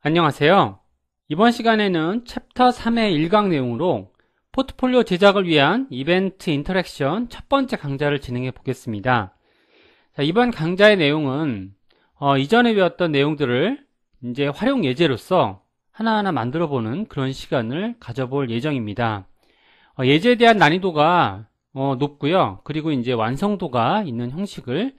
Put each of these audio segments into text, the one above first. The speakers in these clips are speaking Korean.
안녕하세요. 이번 시간에는 챕터 3의 일강 내용으로 포트폴리오 제작을 위한 이벤트 인터랙션 첫 번째 강좌를 진행해 보겠습니다. 자, 이번 강좌의 내용은 어, 이전에 배웠던 내용들을 이제 활용 예제로서 하나하나 만들어 보는 그런 시간을 가져볼 예정입니다. 어, 예제에 대한 난이도가 어, 높고요. 그리고 이제 완성도가 있는 형식을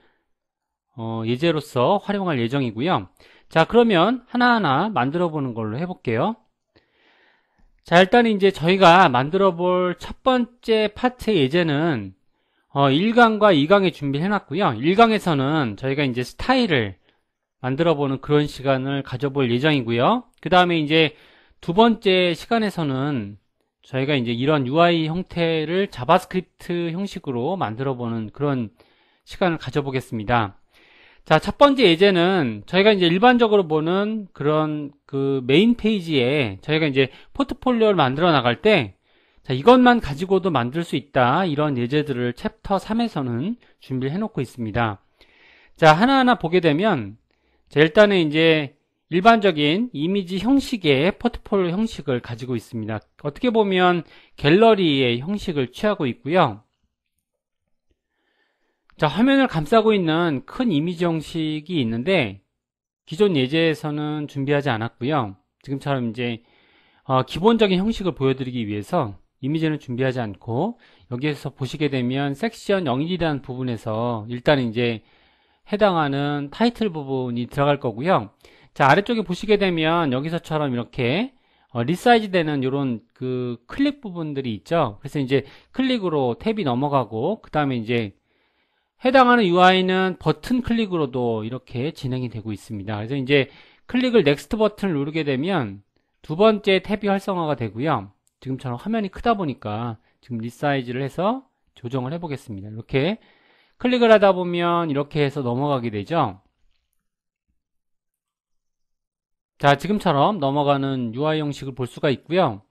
어, 예제로서 활용할 예정이고요. 자 그러면 하나하나 만들어 보는 걸로 해볼게요 자 일단 이제 저희가 만들어 볼 첫 번째 파트 예제는 어, 1강과 2강에 준비해 놨고요 1강에서는 저희가 이제 스타일을 만들어 보는 그런 시간을 가져볼 예정이고요 그 다음에 이제 두 번째 시간에서는 저희가 이제 이런 UI 형태를 자바스크립트 형식으로 만들어 보는 그런 시간을 가져보겠습니다 자, 첫 번째 예제는 저희가 이제 일반적으로 보는 그런 그 메인 페이지에 저희가 이제 포트폴리오를 만들어 나갈 때 자, 이것만 가지고도 만들 수 있다. 이런 예제들을 챕터 3에서는 준비를 해 놓고 있습니다. 자, 하나하나 보게 되면 자, 일단은 이제 일반적인 이미지 형식의 포트폴리오 형식을 가지고 있습니다. 어떻게 보면 갤러리의 형식을 취하고 있고요. 자 화면을 감싸고 있는 큰 이미지 형식이 있는데 기존 예제에서는 준비하지 않았고요 지금처럼 이제 어, 기본적인 형식을 보여드리기 위해서 이미지는 준비하지 않고 여기에서 보시게 되면 섹션 0일이라는 부분에서 일단 이제 해당하는 타이틀 부분이 들어갈 거고요 자 아래쪽에 보시게 되면 여기서처럼 이렇게 어, 리사이즈 되는 요런그 클릭 부분들이 있죠 그래서 이제 클릭으로 탭이 넘어가고 그 다음에 이제 해당하는 UI는 버튼 클릭으로도 이렇게 진행이 되고 있습니다. 그래서 이제 클릭을 넥스트 버튼을 누르게 되면 두 번째 탭이 활성화가 되고요. 지금처럼 화면이 크다 보니까 지금 리사이즈를 해서 조정을 해 보겠습니다. 이렇게 클릭을 하다 보면 이렇게 해서 넘어가게 되죠. 자 지금처럼 넘어가는 UI 형식을 볼 수가 있고요.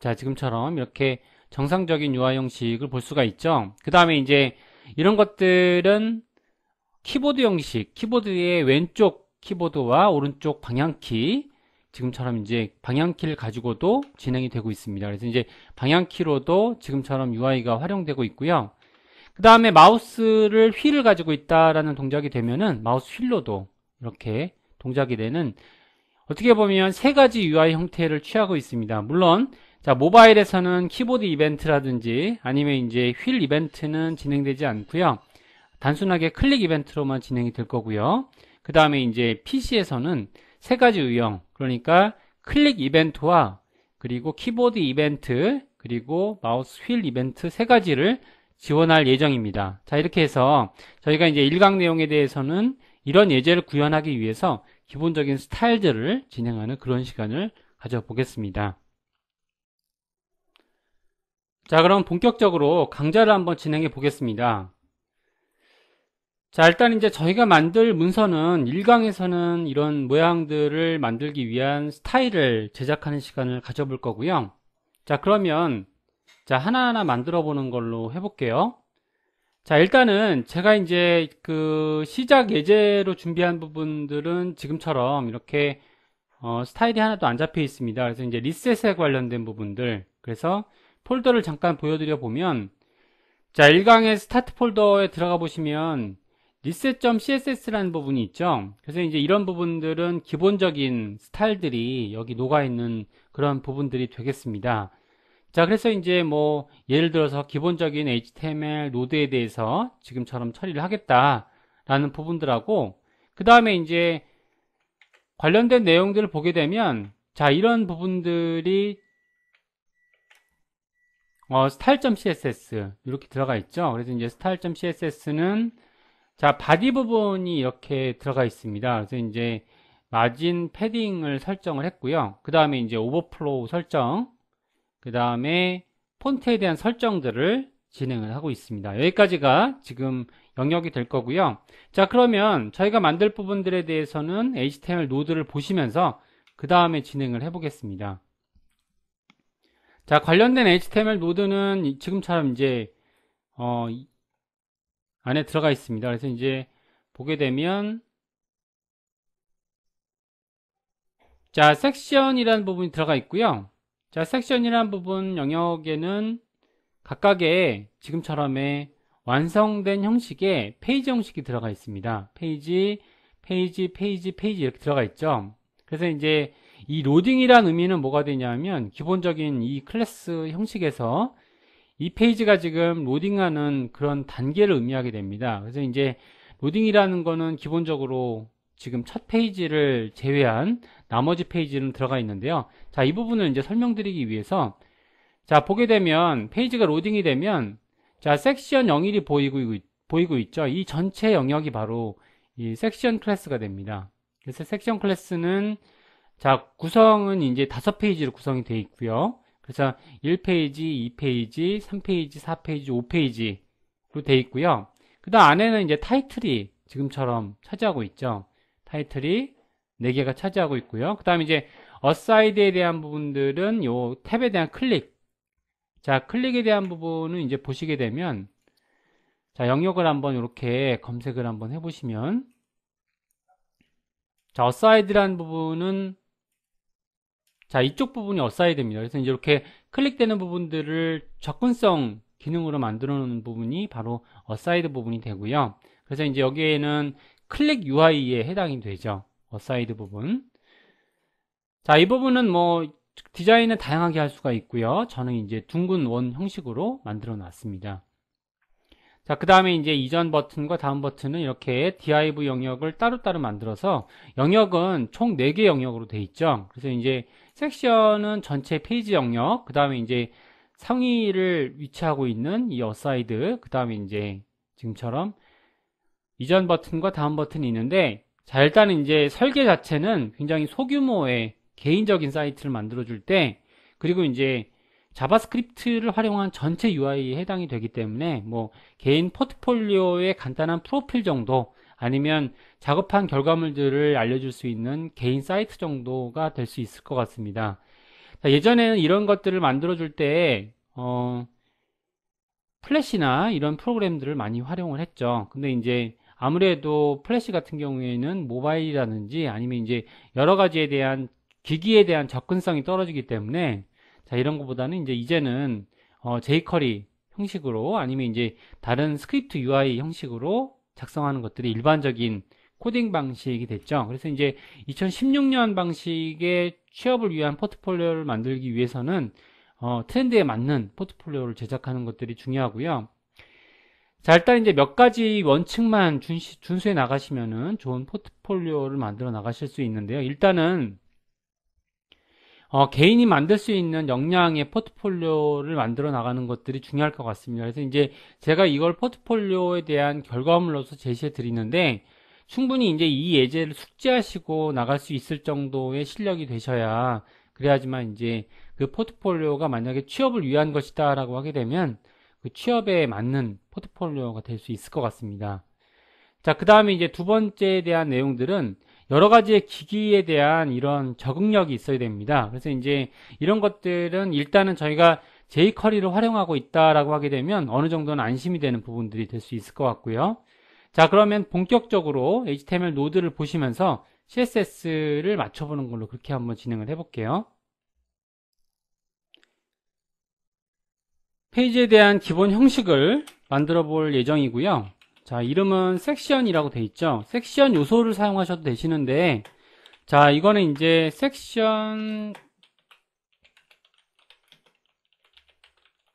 자 지금처럼 이렇게 정상적인 UI 형식을 볼 수가 있죠 그 다음에 이제 이런 것들은 키보드 형식 키보드의 왼쪽 키보드와 오른쪽 방향키 지금처럼 이제 방향키를 가지고도 진행이 되고 있습니다 그래서 이제 방향키로도 지금처럼 UI가 활용되고 있고요 그 다음에 마우스를 휠을 가지고 있다라는 동작이 되면은 마우스 휠로도 이렇게 동작이 되는 어떻게 보면 세 가지 UI 형태를 취하고 있습니다 물론 자 모바일에서는 키보드 이벤트라든지 아니면 이제 휠 이벤트는 진행되지 않고요 단순하게 클릭 이벤트로만 진행이 될 거고요 그 다음에 이제 PC에서는 세 가지 유형 그러니까 클릭 이벤트와 그리고 키보드 이벤트 그리고 마우스 휠 이벤트 세 가지를 지원할 예정입니다 자 이렇게 해서 저희가 이제 일강 내용에 대해서는 이런 예제를 구현하기 위해서 기본적인 스타일들을 진행하는 그런 시간을 가져보겠습니다 자 그럼 본격적으로 강좌를 한번 진행해 보겠습니다 자 일단 이제 저희가 만들 문서는 1강에서는 이런 모양들을 만들기 위한 스타일을 제작하는 시간을 가져볼 거고요 자 그러면 자 하나하나 만들어 보는 걸로 해볼게요 자 일단은 제가 이제 그 시작 예제로 준비한 부분들은 지금처럼 이렇게 어, 스타일이 하나도 안 잡혀 있습니다 그래서 이제 리셋에 관련된 부분들 그래서 폴더를 잠깐 보여드려 보면 자 1강의 스타트 폴더에 들어가 보시면 리셋 s c s s 라는 부분이 있죠 그래서 이제 이런 부분들은 기본적인 스타일들이 여기 녹아 있는 그런 부분들이 되겠습니다 자 그래서 이제 뭐 예를 들어서 기본적인 html 노드에 대해서 지금처럼 처리를 하겠다 라는 부분들하고 그 다음에 이제 관련된 내용들을 보게 되면 자 이런 부분들이 어, s t y l c s s 이렇게 들어가 있죠. 그래서 이제 s t y l c s s 는자 바디 부분이 이렇게 들어가 있습니다. 그래서 이제 마진 패딩을 설정을 했고요. 그 다음에 이제 오버플로우 설정, 그 다음에 폰트에 대한 설정들을 진행을 하고 있습니다. 여기까지가 지금 영역이 될 거고요. 자 그러면 저희가 만들 부분들에 대해서는 HTML 노드를 보시면서 그 다음에 진행을 해보겠습니다. 자 관련된 HTML 노드는 지금처럼 이제 어, 안에 들어가 있습니다. 그래서 이제 보게 되면 자 섹션이라는 부분이 들어가 있고요. 자 섹션이라는 부분 영역에는 각각의 지금처럼의 완성된 형식의 페이지 형식이 들어가 있습니다. 페이지, 페이지, 페이지, 페이지 이렇게 들어가 있죠. 그래서 이제 이 로딩이란 의미는 뭐가 되냐면 기본적인 이 클래스 형식에서 이 페이지가 지금 로딩하는 그런 단계를 의미하게 됩니다. 그래서 이제 로딩이라는 거는 기본적으로 지금 첫 페이지를 제외한 나머지 페이지는 들어가 있는데요. 자, 이 부분을 이제 설명드리기 위해서 자, 보게 되면 페이지가 로딩이 되면 자, 섹션 01이 보이고 보이고 있죠. 이 전체 영역이 바로 이 섹션 클래스가 됩니다. 그래서 섹션 클래스는 자, 구성은 이제 다섯 페이지로 구성이 되어 있고요. 그래서 1페이지, 2페이지, 3페이지, 4페이지, 5페이지로 되어 있고요. 그 다음 안에는 이제 타이틀이 지금처럼 차지하고 있죠. 타이틀이 4개가 차지하고 있고요. 그 다음 에 이제 어사이드에 대한 부분들은 요 탭에 대한 클릭. 자, 클릭에 대한 부분은 이제 보시게 되면 자, 영역을 한번 이렇게 검색을 한번 해 보시면 자, 어사이드라는 부분은 자 이쪽 부분이 어사이 드입니다 그래서 이렇게 클릭되는 부분들을 접근성 기능으로 만들어 놓은 부분이 바로 어사이드 부분이 되고요 그래서 이제 여기에는 클릭 UI에 해당이 되죠 어사이드 부분 자 이 부분은 뭐 디자인을 다양하게 할 수가 있고요 저는 이제 둥근 원 형식으로 만들어 놨습니다 자, 그 다음에 이제 이전 버튼과 다음 버튼은 이렇게 div 영역을 따로따로 만들어서 영역은 총 4개 영역으로 돼 있죠. 그래서 이제 섹션은 전체 페이지 영역, 그 다음에 이제 상위를 위치하고 있는 이 어사이드, 그 다음에 이제 지금처럼 이전 버튼과 다음 버튼이 있는데 자 일단 이제 설계 자체는 굉장히 소규모의 개인적인 사이트를 만들어 줄 때 그리고 이제 자바스크립트를 활용한 전체 UI에 해당이 되기 때문에 뭐 개인 포트폴리오의 간단한 프로필 정도 아니면 작업한 결과물들을 알려줄 수 있는 개인 사이트 정도가 될 수 있을 것 같습니다. 자, 예전에는 이런 것들을 만들어줄 때 어, 플래시나 이런 프로그램들을 많이 활용을 했죠. 근데 이제 아무래도 플래시 같은 경우에는 모바일이라든지 아니면 이제 여러 가지에 대한 기기에 대한 접근성이 떨어지기 때문에 자 이런 것보다는 이제 이제는 어, jQuery 형식으로 아니면 이제 다른 스크립트 UI 형식으로 작성하는 것들이 일반적인 코딩 방식이 됐죠. 그래서 이제 2016년 방식의 취업을 위한 포트폴리오를 만들기 위해서는 어, 트렌드에 맞는 포트폴리오를 제작하는 것들이 중요하고요. 자 일단 이제 몇 가지 원칙만 준시, 준수해 나가시면은 좋은 포트폴리오를 만들어 나가실 수 있는데요. 일단은 어, 개인이 만들 수 있는 역량의 포트폴리오를 만들어 나가는 것들이 중요할 것 같습니다. 그래서 이제 제가 이걸 포트폴리오에 대한 결과물로서 제시해 드리는데 충분히 이제 이 예제를 숙지하시고 나갈 수 있을 정도의 실력이 되셔야 그래야지만 이제 그 포트폴리오가 만약에 취업을 위한 것이다 라고 하게 되면 그 취업에 맞는 포트폴리오가 될 수 있을 것 같습니다 자그 다음에 이제 두 번째에 대한 내용들은 여러 가지의 기기에 대한 이런 적응력이 있어야 됩니다 그래서 이제 이런 것들은 일단은 저희가 제이커리를 활용하고 있다라고 하게 되면 어느 정도는 안심이 되는 부분들이 될 수 있을 것 같고요 자 그러면 본격적으로 HTML 노드를 보시면서 CSS를 맞춰보는 걸로 그렇게 한번 진행을 해볼게요. 페이지에 대한 기본 형식을 만들어 볼 예정이고요. 자 이름은 섹션이라고 되어 있죠. 섹션 요소를 사용하셔도 되시는데 자 이거는 이제 섹션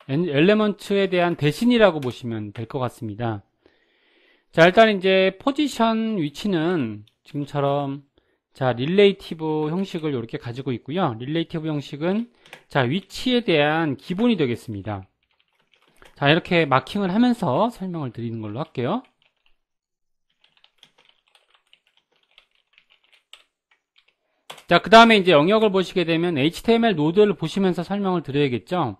엘레먼트에 대한 대신이라고 보시면 될 것 같습니다. 자 일단 이제 포지션 위치는 지금처럼 자 릴레이티브 형식을 이렇게 가지고 있고요 릴레이티브 형식은 자 위치에 대한 기본이 되겠습니다 자 이렇게 마킹을 하면서 설명을 드리는 걸로 할게요 자 그 다음에 이제 영역을 보시게 되면 html 노드를 보시면서 설명을 드려야겠죠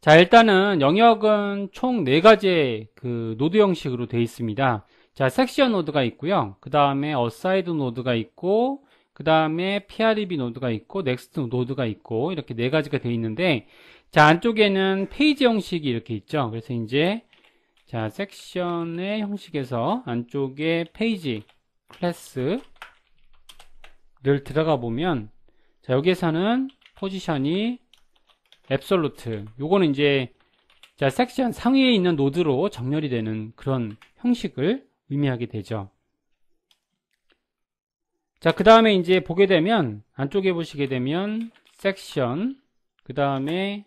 자 일단은 영역은 총 4가지의 그 노드 형식으로 되어 있습니다 자 섹션 노드가 있고요 그 다음에 어사이드 노드가 있고 그 다음에 PREB 노드가 있고 넥스트 노드가 있고 이렇게 4가지가 되어 있는데 자 안쪽에는 페이지 형식이 이렇게 있죠 그래서 이제 자 섹션의 형식에서 안쪽에 페이지 클래스를 들어가 보면 자 여기에서는 포지션이 앱솔루트 요거는 이제 자 섹션 상위에 있는 노드로 정렬이 되는 그런 형식을 의미하게 되죠 자 그 다음에 이제 보게 되면 안쪽에 보시게 되면 섹션 그 다음에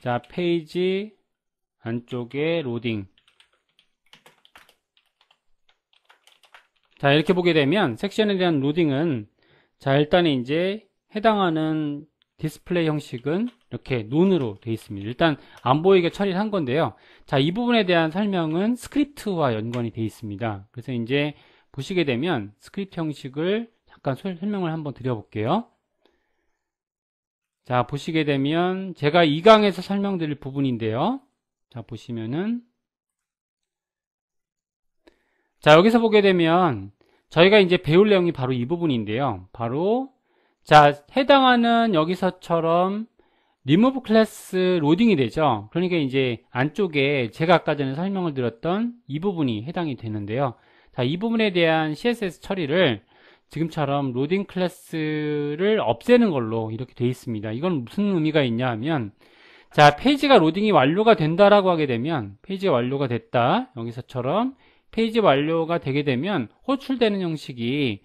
자 페이지 안쪽에 로딩 자 이렇게 보게 되면 섹션에 대한 로딩은 자 일단은 이제 해당하는 디스플레이 형식은 이렇게 논으로 되어 있습니다 일단 안 보이게 처리를 한 건데요 자 이 부분에 대한 설명은 스크립트와 연관이 되어 있습니다 그래서 이제 보시게 되면 스크립트 형식을 잠깐 설명을 한번 드려볼게요 자 보시게 되면 제가 이 강에서 설명드릴 부분인데요 자 보시면은 자 여기서 보게 되면 저희가 이제 배울 내용이 바로 이 부분인데요 바로 자, 해당하는 여기서처럼 remove class 로딩이 되죠. 그러니까 이제 안쪽에 제가 아까 전에 설명을 드렸던 이 부분이 해당이 되는데요. 자, 이 부분에 대한 CSS 처리를 지금처럼 로딩 클래스를 없애는 걸로 이렇게 되어 있습니다. 이건 무슨 의미가 있냐 하면 자, 페이지가 로딩이 완료가 된다라고 하게 되면 페이지 완료가 됐다. 여기서처럼 페이지 완료가 되게 되면 호출되는 형식이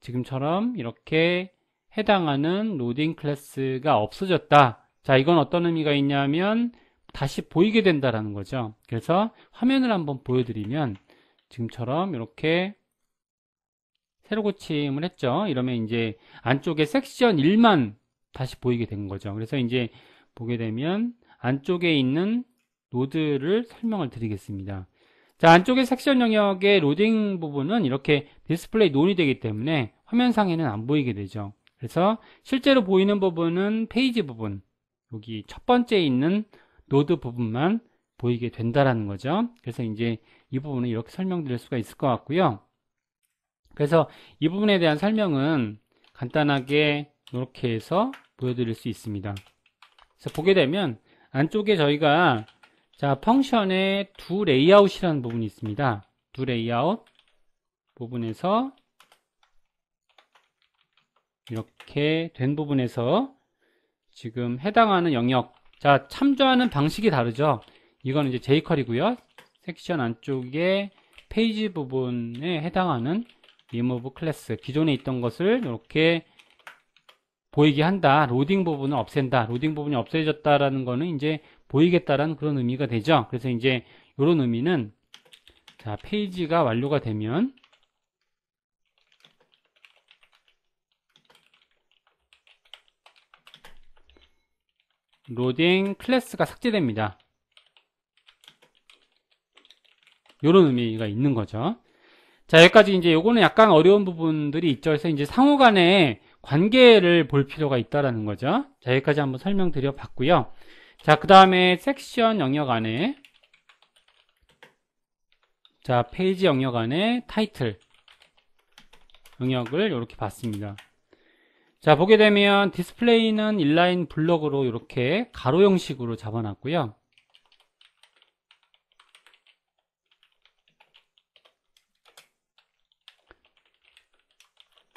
지금처럼 이렇게 해당하는 로딩 클래스가 없어졌다. 자, 이건 어떤 의미가 있냐면 다시 보이게 된다라는 거죠. 그래서 화면을 한번 보여드리면 지금처럼 이렇게 새로 고침을 했죠. 이러면 이제 안쪽에 섹션 1만 다시 보이게 된 거죠. 그래서 이제 보게 되면 안쪽에 있는 노드를 설명을 드리겠습니다. 자, 안쪽에 섹션 영역의 로딩 부분은 이렇게 디스플레이 논이 되기 때문에 화면상에는 안 보이게 되죠. 그래서 실제로 보이는 부분은 페이지 부분 여기 첫 번째 있는 노드 부분만 보이게 된다라는 거죠 그래서 이제 이 부분은 이렇게 설명드릴 수가 있을 것 같고요 그래서 이 부분에 대한 설명은 간단하게 이렇게 해서 보여드릴 수 있습니다 그래서 보게 되면 안쪽에 저희가 자 펑션의 두 레이아웃이라는 부분이 있습니다 두 레이아웃 부분에서 이렇게 된 부분에서 지금 해당하는 영역 자 참조하는 방식이 다르죠 이건 이제 제이컬이고요 섹션 안쪽에 페이지 부분에 해당하는 리 e m 클래스 기존에 있던 것을 이렇게 보이게 한다 로딩 부분을 없앤다 로딩 부분이 없어졌다라는 거는 이제 보이겠다라는 그런 의미가 되죠 그래서 이제 이런 의미는 자 페이지가 완료가 되면 로딩 클래스가 삭제됩니다. 이런 의미가 있는 거죠. 자, 여기까지 이제 요거는 약간 어려운 부분들이 있죠. 그래서 이제 상호 간의 관계를 볼 필요가 있다라는 거죠. 자, 여기까지 한번 설명드려 봤고요. 자, 그다음에 섹션 영역 안에 자, 페이지 영역 안에 타이틀 영역을 이렇게 봤습니다. 자 보게 되면 디스플레이는 인라인 블럭으로 이렇게 가로 형식으로 잡아놨고요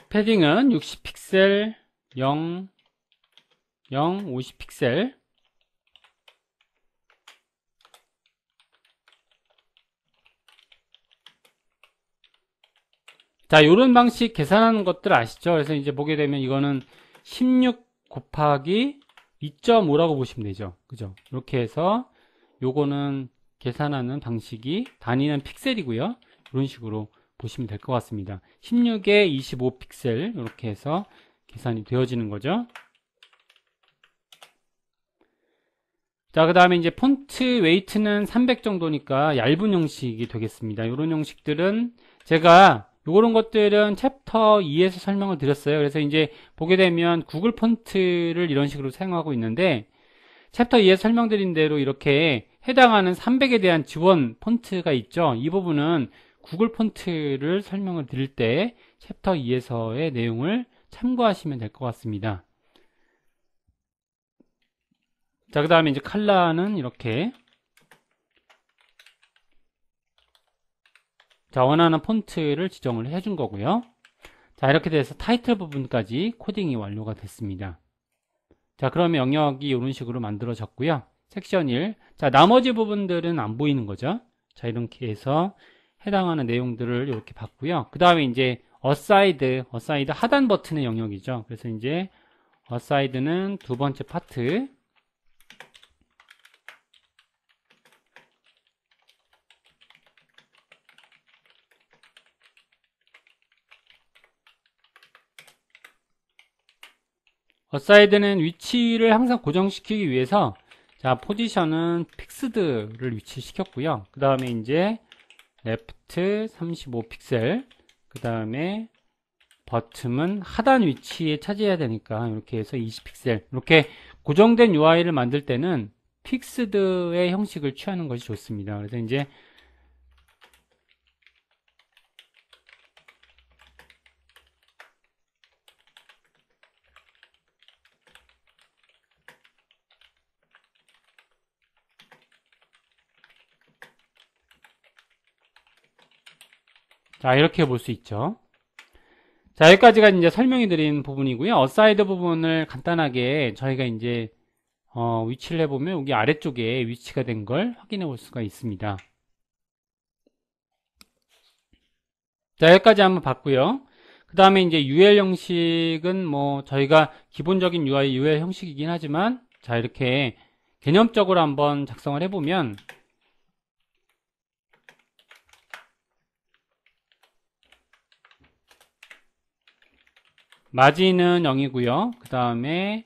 패딩은 60픽셀 0, 0, 50픽셀 자 요런 방식 계산하는 것들 아시죠 그래서 이제 보게 되면 이거는 16 곱하기 2.5라고 보시면 되죠 그죠 이렇게 해서 요거는 계산하는 방식이 단위는 픽셀이고요 이런 식으로 보시면 될 것 같습니다 16에 25 픽셀 이렇게 해서 계산이 되어지는 거죠 자 그 다음에 이제 폰트 웨이트는 300 정도니까 얇은 형식이 되겠습니다 이런 형식들은 제가 요런 것들은 챕터 2에서 설명을 드렸어요. 그래서 이제 보게 되면 구글 폰트를 이런 식으로 사용하고 있는데 챕터 2에서 설명드린 대로 이렇게 해당하는 300에 대한 지원 폰트가 있죠. 이 부분은 구글 폰트를 설명을 드릴 때 챕터 2에서의 내용을 참고하시면 될 것 같습니다. 자, 그 다음에 이제 칼라는 이렇게 자 원하는 폰트를 지정을 해준 거고요 자 이렇게 돼서 타이틀 부분까지 코딩이 완료가 됐습니다 자 그러면 영역이 이런 식으로 만들어졌고요 섹션 1자 나머지 부분들은 안 보이는 거죠 자 이렇게 해서 해당하는 내용들을 이렇게 봤고요 그 다음에 이제 어사이드 어사이드 하단 버튼의 영역이죠 그래서 이제 어사이드는 두 번째 파트 어사이드는 위치를 항상 고정시키기 위해서 자 포지션은 픽스드를 위치시켰고요 그 다음에 이제 레프트 35 픽셀 그 다음에 버튼은 하단 위치에 차지해야 되니까 이렇게 해서 20 픽셀 이렇게 고정된 UI를 만들 때는 픽스드의 형식을 취하는 것이 좋습니다 그래서 이제 자 이렇게 볼 수 있죠 자 여기까지가 이제 설명해 드린 부분이고요 어사이드 부분을 간단하게 저희가 이제 어, 위치를 해보면 여기 아래쪽에 위치가 된 걸 확인해 볼 수가 있습니다 자 여기까지 한번 봤고요 그 다음에 이제 UL 형식은 뭐 저희가 기본적인 UI UL 형식이긴 하지만 자 이렇게 개념적으로 한번 작성을 해보면 마진은 0이고요. 그 다음에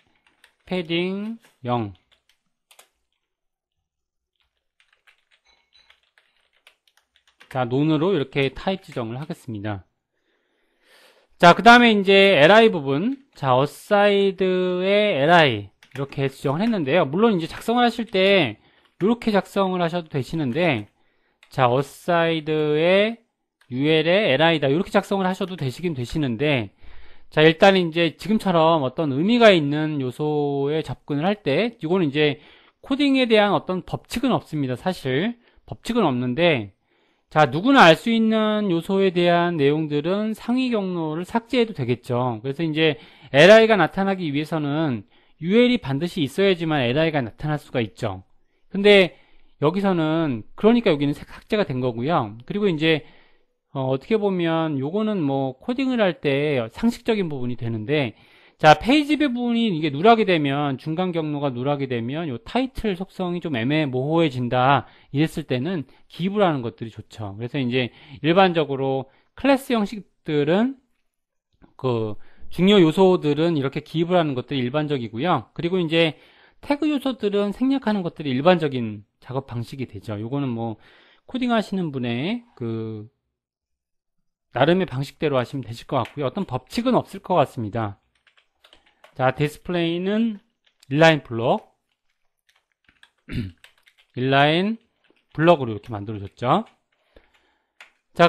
패딩 0. 자, 논으로 이렇게 타입 지정을 하겠습니다. 자, 그 다음에 이제 li 부분. 자, 어사이드의 li. 이렇게 지정을 했는데요. 물론 이제 작성을 하실 때 이렇게 작성을 하셔도 되시는데 자, 어사이드의 ul의 li다. 이렇게 작성을 하셔도 되시긴 되시는데 자 일단 이제 지금처럼 어떤 의미가 있는 요소에 접근을 할 때 이거는 이제 코딩에 대한 어떤 법칙은 없습니다 사실 법칙은 없는데 자 누구나 알 수 있는 요소에 대한 내용들은 상위 경로를 삭제해도 되겠죠 그래서 이제 LI가 나타나기 위해서는 UL이 반드시 있어야지만 LI가 나타날 수가 있죠 근데 여기서는 그러니까 여기는 삭제가 된 거고요 그리고 이제 어, 떻게 보면 요거는 뭐 코딩을 할 때 상식적인 부분이 되는데 자 페이지뷰 부분이 이게 누락이 되면 중간 경로가 누락이 되면 요 타이틀 속성이 좀 애매 모호해진다 이랬을 때는 기입을하는 것들이 좋죠 그래서 이제 일반적으로 클래스 형식들은 그 중요 요소들은 이렇게 기입을 하는 것들이 일반적이고요 그리고 이제 태그 요소들은 생략하는 것들이 일반적인 작업 방식이 되죠 요거는 뭐 코딩 하시는 분의 그 나름의 방식대로 하시면 되실 것 같고요 어떤 법칙은 없을 것 같습니다 자 디스플레이는 인라인 블럭 인라인 블럭으로 이렇게 만들어졌죠자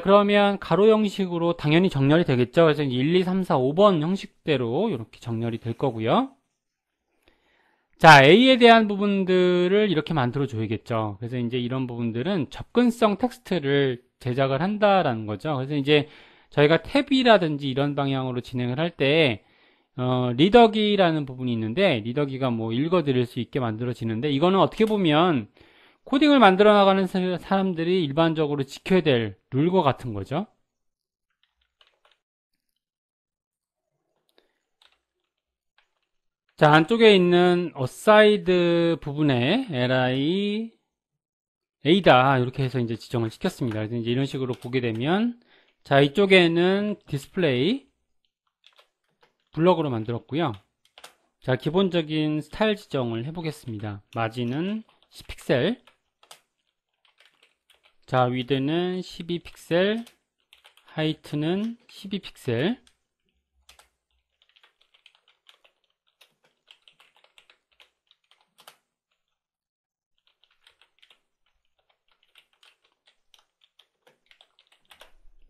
그러면 가로 형식으로 당연히 정렬이 되겠죠 그래서 1, 2, 3, 4, 5번 형식대로 이렇게 정렬이 될 거고요 자, A에 대한 부분들을 이렇게 만들어 줘야겠죠. 그래서 이제 이런 부분들은 접근성 텍스트를 제작을 한다라는 거죠. 그래서 이제 저희가 탭이라든지 이런 방향으로 진행을 할때 어, 리더기라는 부분이 있는데 리더기가 뭐 읽어드릴 수 있게 만들어지는데 이거는 어떻게 보면 코딩을 만들어 나가는 사람들이 일반적으로 지켜야 될 룰과 같은 거죠. 자 안쪽에 있는 어사이드 부분에 li a다 이렇게 해서 이제 지정을 시켰습니다. 그래서 이제 이런 식으로 보게 되면 자 이쪽에는 디스플레이 블럭으로 만들었고요. 자 기본적인 스타일 지정을 해보겠습니다. 마진은 10픽셀 자 위드는 12픽셀 하이트는 12픽셀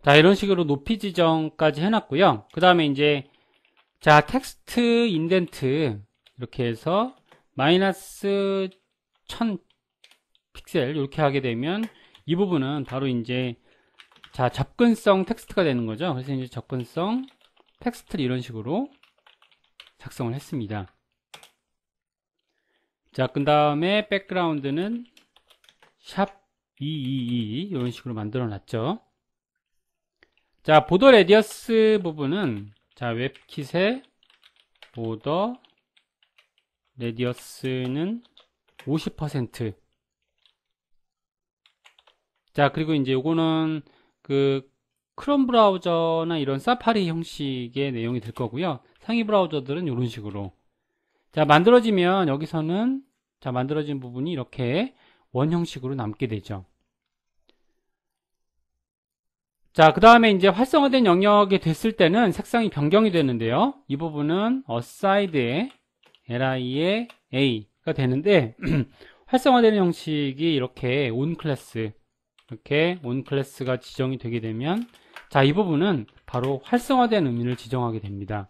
자 이런 식으로 높이 지정까지 해놨고요 그 다음에 이제 자 텍스트 인덴트 이렇게 해서 마이너스 1000 픽셀 이렇게 하게 되면 이 부분은 바로 이제 자 접근성 텍스트가 되는 거죠 그래서 이제 접근성 텍스트를 이런 식으로 작성을 했습니다 자그 다음에 백그라운드는 샵 222 이런 식으로 만들어 놨죠 자, 보더 레디어스 부분은 자, 웹킷의 보더 레디어스는 50%. 자, 그리고 이제 요거는 그 크롬 브라우저나 이런 사파리 형식의 내용이 될 거고요. 상위 브라우저들은 이런 식으로. 자, 만들어지면 여기서는 자, 만들어진 부분이 이렇게 원 형식으로 남게 되죠. 자, 그 다음에 이제 활성화된 영역이 됐을 때는 색상이 변경이 되는데요. 이 부분은 a s i d e li의 a가 되는데 활성화되는 형식이 이렇게 on 클래스 이렇게 on 클래스가 지정이 되게 되면 자, 이 부분은 바로 활성화된 의미를 지정하게 됩니다.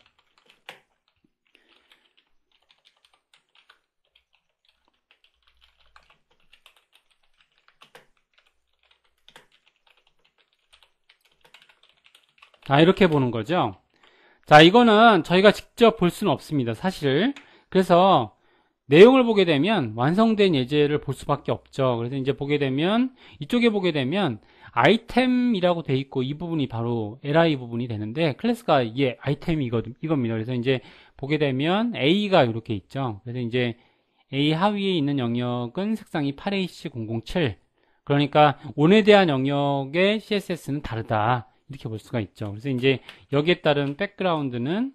아, 이렇게 보는 거죠. 자, 이거는 저희가 직접 볼 수는 없습니다. 사실. 그래서 내용을 보게 되면 완성된 예제를 볼 수밖에 없죠. 그래서 이제 보게 되면 이쪽에 보게 되면 아이템이라고 돼 있고 이 부분이 바로 li 부분이 되는데 클래스가 이게 아이템이거든 이겁니다. 그래서 이제 보게 되면 a가 이렇게 있죠. 그래서 이제 a 하위에 있는 영역은 색상이 8h007 그러니까 온에 대한 영역의 css는 다르다. 이렇게 볼 수가 있죠. 그래서 이제 여기에 따른 백그라운드는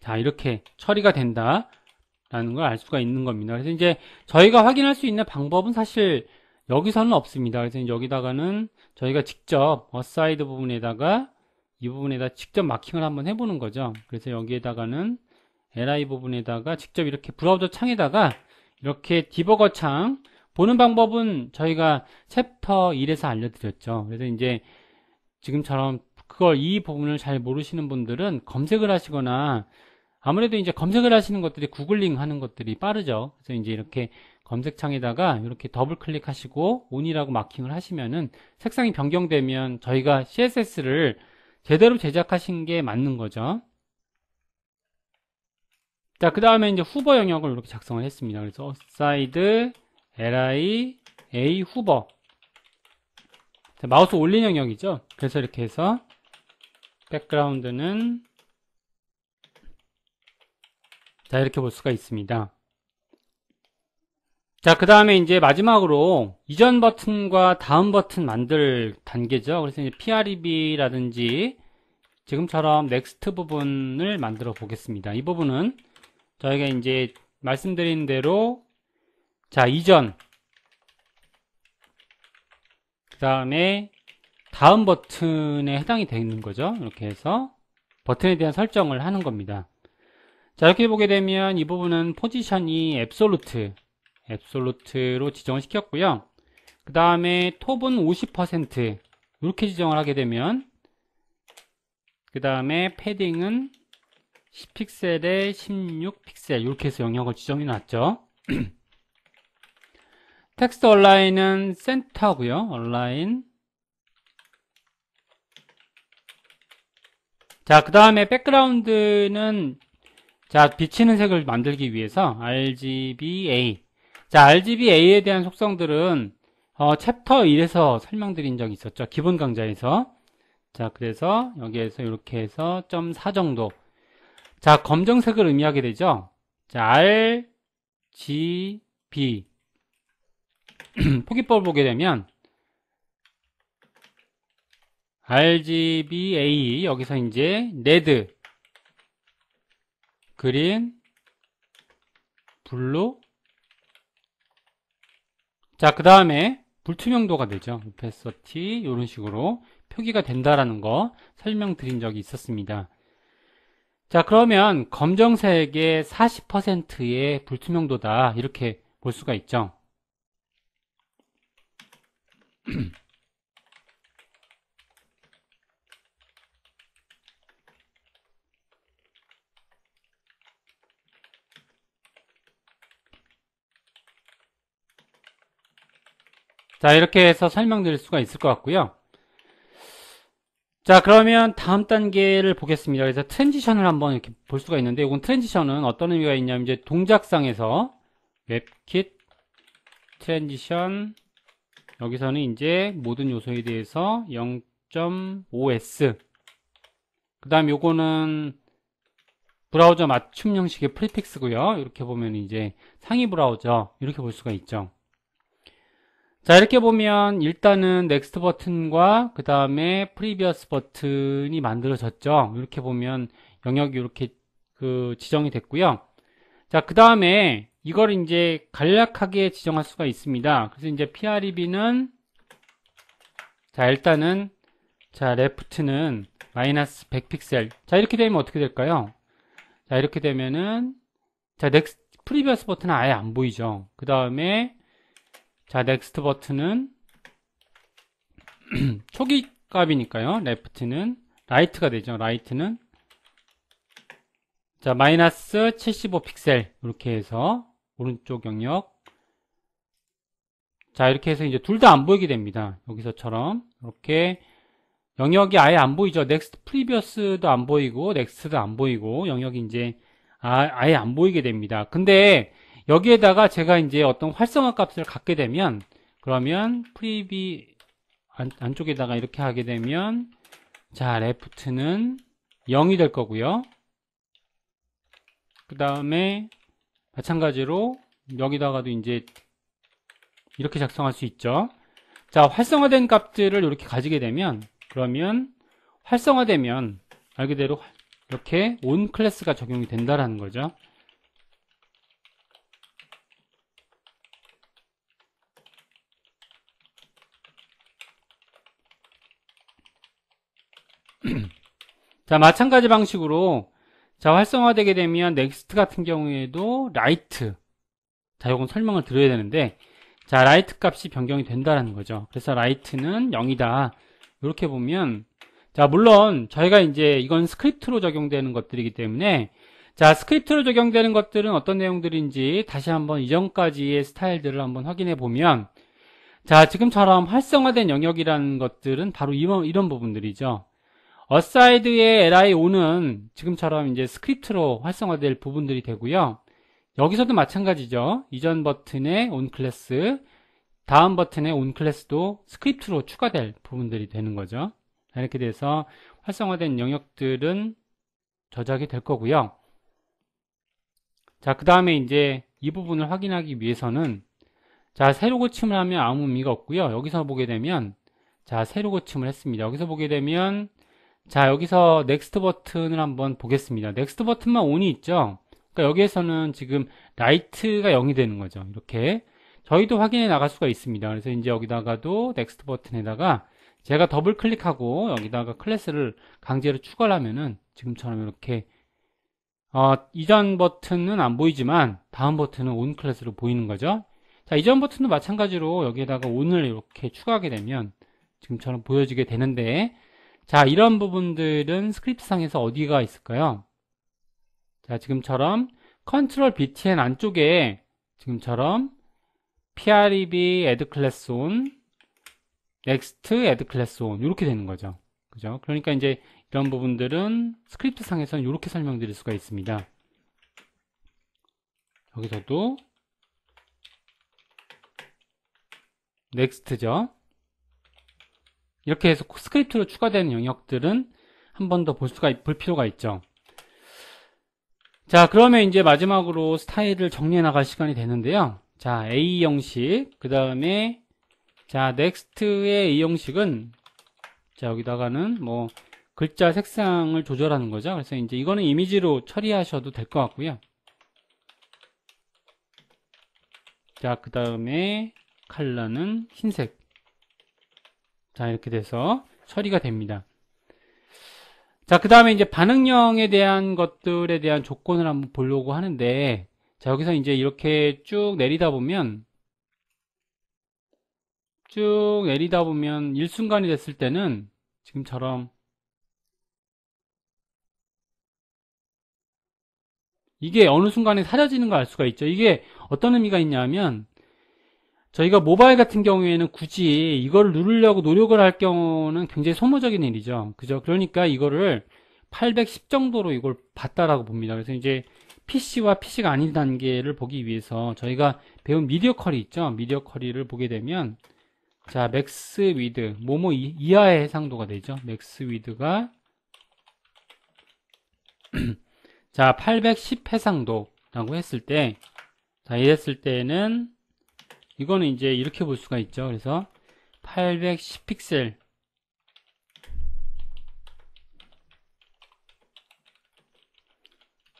자 이렇게 처리가 된다 라는 걸 알 수가 있는 겁니다. 그래서 이제 저희가 확인할 수 있는 방법은 사실 여기서는 없습니다. 그래서 여기다가는 저희가 직접 어사이드 부분에다가 이 부분에다 직접 마킹을 한번 해보는 거죠. 그래서 여기에다가는 li 부분에다가 직접 이렇게 브라우저 창에다가 이렇게 디버거 창 보는 방법은 저희가 챕터 1에서 알려드렸죠. 그래서 이제 지금처럼 그걸 이 부분을 잘 모르시는 분들은 검색을 하시거나 아무래도 이제 검색을 하시는 것들이 구글링 하는 것들이 빠르죠. 그래서 이제 이렇게 검색창에다가 이렇게 더블 클릭하시고 온이라고 마킹을 하시면은 색상이 변경되면 저희가 CSS를 제대로 제작하신 게 맞는 거죠. 자, 그 다음에 이제 후보 영역을 이렇게 작성을 했습니다. 그래서 사이드 li a 후버 자, 마우스 올린 영역이죠 그래서 이렇게 해서 백그라운드는 자 이렇게 볼 수가 있습니다 자 그 다음에 이제 마지막으로 이전 버튼과 다음 버튼 만들 단계죠 그래서 이제 PREB 라든지 지금처럼 넥스트 부분을 만들어 보겠습니다 이 부분은 저희가 이제 말씀드린 대로 자, 이전. 그 다음에 다음 버튼에 해당이 되는 거죠. 이렇게 해서 버튼에 대한 설정을 하는 겁니다. 자, 이렇게 보게 되면 이 부분은 포지션이 앱솔루트, 앱솔루트로 지정을 시켰고요. 그 다음에 톱은 50% 이렇게 지정을 하게 되면 그 다음에 패딩은 10픽셀에 16픽셀 이렇게 해서 영역을 지정해 놨죠 텍스트 온라인은 센터고요. 온라인. 자, 그 다음에 백그라운드는 자, 비치는 색을 만들기 위해서 RGBA. 자, RGBA에 대한 속성들은 어, 챕터 1에서 설명드린 적이 있었죠. 기본 강좌에서. 자, 그래서 여기에서 이렇게 해서 점 4 정도. 자, 검정색을 의미하게 되죠. 자, RGB. 포기법을 보게 되면 RGBA 여기서 이제 레드 그린 블루 자 그 다음에 불투명도가 되죠 오페서티 이런 식으로 표기가 된다라는 거 설명드린 적이 있었습니다 자 그러면 검정색의 40%의 불투명도다 이렇게 볼 수가 있죠 자 이렇게 해서 설명드릴 수가 있을 것 같고요 자 그러면 다음 단계를 보겠습니다 그래서 트랜지션을 한번 이렇게 볼 수가 있는데 이건 트랜지션은 어떤 의미가 있냐면 이제 동작상에서 웹킷 트랜지션 여기서는 이제 모든 요소에 대해서 0.5s 그 다음 요거는 브라우저 맞춤 형식의 프리픽스고요 이렇게 보면 이제 상위 브라우저 이렇게 볼 수가 있죠 자 이렇게 보면 일단은 넥스트 버튼과 그 다음에 프리비어스 버튼이 만들어졌죠 이렇게 보면 영역이 이렇게 그 지정이 됐고요 자 그 다음에 이걸 이제 간략하게 지정할 수가 있습니다. 그래서 이제 PREB는 자 일단은 자 레프트는 마이너스 100픽셀 자 이렇게 되면 어떻게 될까요? 자 이렇게 되면은 자 넥스 프리비어스 버튼은 아예 안 보이죠. 그 다음에 자 넥스트 버튼은 초기 값이니까요. 레프트는 라이트가 되죠. 라이트는 자 마이너스 75 픽셀 이렇게 해서 오른쪽 영역 자 이렇게 해서 이제 둘 다 안 보이게 됩니다 여기서처럼 이렇게 영역이 아예 안 보이죠 넥스트 프리비어스도 안 보이고 넥스트도 안 보이고 영역이 이제 아, 예안 보이게 됩니다 근데 여기에다가 제가 이제 어떤 활성화 값을 갖게 되면 그러면 프리비 안, 안쪽에다가 이렇게 하게 되면 자 레프트는 0이 될 거고요 그 다음에 마찬가지로 여기다가도 이제 이렇게 작성할 수 있죠 자 활성화된 값들을 이렇게 가지게 되면 그러면 활성화되면 말 그대로 이렇게 온 클래스가 적용이 된다라는 거죠 자 마찬가지 방식으로 자 활성화되게 되면 넥스트 같은 경우에도 라이트 자 요건 설명을 드려야 되는데 자 라이트 값이 변경이 된다라는 거죠 그래서 라이트는 0이다 이렇게 보면 자 물론 저희가 이제 이건 스크립트로 적용되는 것들이기 때문에 자 스크립트로 적용되는 것들은 어떤 내용들인지 다시 한번 이전까지의 스타일들을 한번 확인해 보면 자 지금처럼 활성화된 영역이라는 것들은 바로 이런, 이런 부분들이죠 어사이드의 li5는 지금처럼 이제 스크립트로 활성화될 부분들이 되고요. 여기서도 마찬가지죠. 이전 버튼의 onClass, 다음 버튼의 onClass도 스크립트로 추가될 부분들이 되는 거죠. 이렇게 돼서 활성화된 영역들은 저작이될 거고요. 자, 그 다음에 이제 이 부분을 확인하기 위해서는 자, 새로 고침을 하면 아무 의미가 없고요. 여기서 보게 되면 자, 새로 고침을 했습니다. 여기서 보게 되면 자 여기서 넥스트 버튼을 한번 보겠습니다 넥스트 버튼만 온이 있죠 그러니까 여기에서는 지금 라이트가 0이 되는 거죠 이렇게 저희도 확인해 나갈 수가 있습니다 그래서 이제 여기다가도 넥스트 버튼에다가 제가 더블 클릭하고 여기다가 클래스를 강제로 추가를 하면은 지금처럼 이렇게 어, 이전 버튼은 안 보이지만 다음 버튼은 온 클래스로 보이는 거죠 자 이전 버튼도 마찬가지로 여기에다가 온을 이렇게 추가하게 되면 지금처럼 보여지게 되는데 자, 이런 부분들은 스크립트상에서 어디가 있을까요? 자, 지금처럼 컨트롤 BTN 안쪽에 지금처럼 PREB add class on next add class on 이렇게 되는 거죠. 그죠? 그러니까 이제 이런 부분들은 스크립트상에서는 이렇게 설명드릴 수가 있습니다. 여기서도 n e x t 죠 이렇게 해서 스크립트로 추가되는 영역들은 한 번 더 볼 수가 볼 필요가 있죠 자 그러면 이제 마지막으로 스타일을 정리해 나갈 시간이 되는데요 자 A 형식 그 다음에 자 넥스트의 A 형식은 자 여기다가는 뭐 글자 색상을 조절하는 거죠 그래서 이제 이거는 이미지로 처리하셔도 될 것 같고요 자그 다음에 칼라는 흰색 자 이렇게 돼서 처리가 됩니다 자 그 다음에 이제 반응형에 대한 것들에 대한 조건을 한번 보려고 하는데 자 여기서 이제 이렇게 쭉 내리다 보면 쭉 내리다 보면 일순간이 됐을 때는 지금처럼 이게 어느 순간에 사라지는 걸 알 수가 있죠 이게 어떤 의미가 있냐면 저희가 모바일 같은 경우에는 굳이 이걸 누르려고 노력을 할 경우는 굉장히 소모적인 일이죠. 그죠? 그러니까 이거를 810 정도로 이걸 봤다라고 봅니다. 그래서 이제 PC와 PC가 아닌 단계를 보기 위해서 저희가 배운 미디어 커리 있죠? 미디어 커리를 보게 되면 자, 맥스 위드, 모모 이하의 해상도가 되죠? 맥스 위드가 자, 810 해상도라고 했을 때 자, 이랬을 때는 이거는 이제 이렇게 볼 수가 있죠. 그래서 810픽셀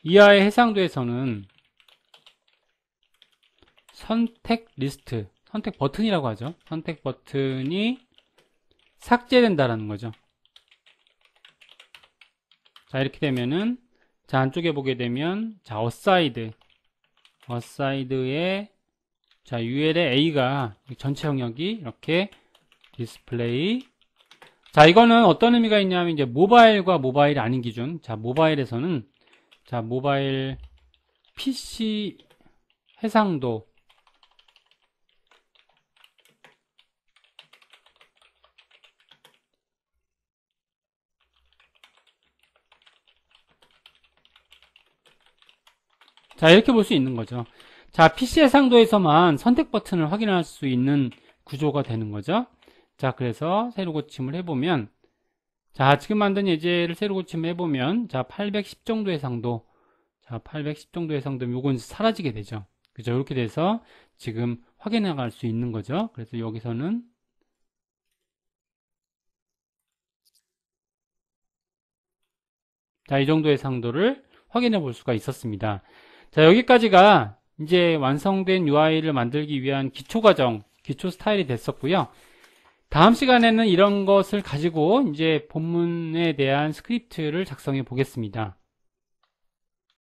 이하의 해상도에서는 선택 리스트, 선택 버튼이라고 하죠. 선택 버튼이 삭제된다라는 거죠. 자, 이렇게 되면은 자, 안쪽에 보게 되면 자, 어사이드 어사이드의 자, UL의 A가 전체 영역이 이렇게 디스플레이. 자, 이거는 어떤 의미가 있냐면 이제 모바일과 모바일 아닌 기준. 자, 모바일에서는 자, 모바일 PC 해상도 자 이렇게 볼 수 있는 거죠 자, PC의 상도에서만 선택 버튼을 확인할 수 있는 구조가 되는 거죠. 자, 그래서 새로 고침을 해보면 자, 지금 만든 예제를 새로 고침해보면 자, 810 정도의 상도 자, 810 정도의 상도면 이건 사라지게 되죠. 그죠? 이렇게 돼서 지금 확인해 갈 수 있는 거죠. 그래서 여기서는 자, 이 정도의 상도를 확인해 볼 수가 있었습니다. 자, 여기까지가 이제 완성된 UI를 만들기 위한 기초 과정, 기초 스타일이 됐었고요. 다음 시간에는 이런 것을 가지고 이제 본문에 대한 스크립트를 작성해 보겠습니다.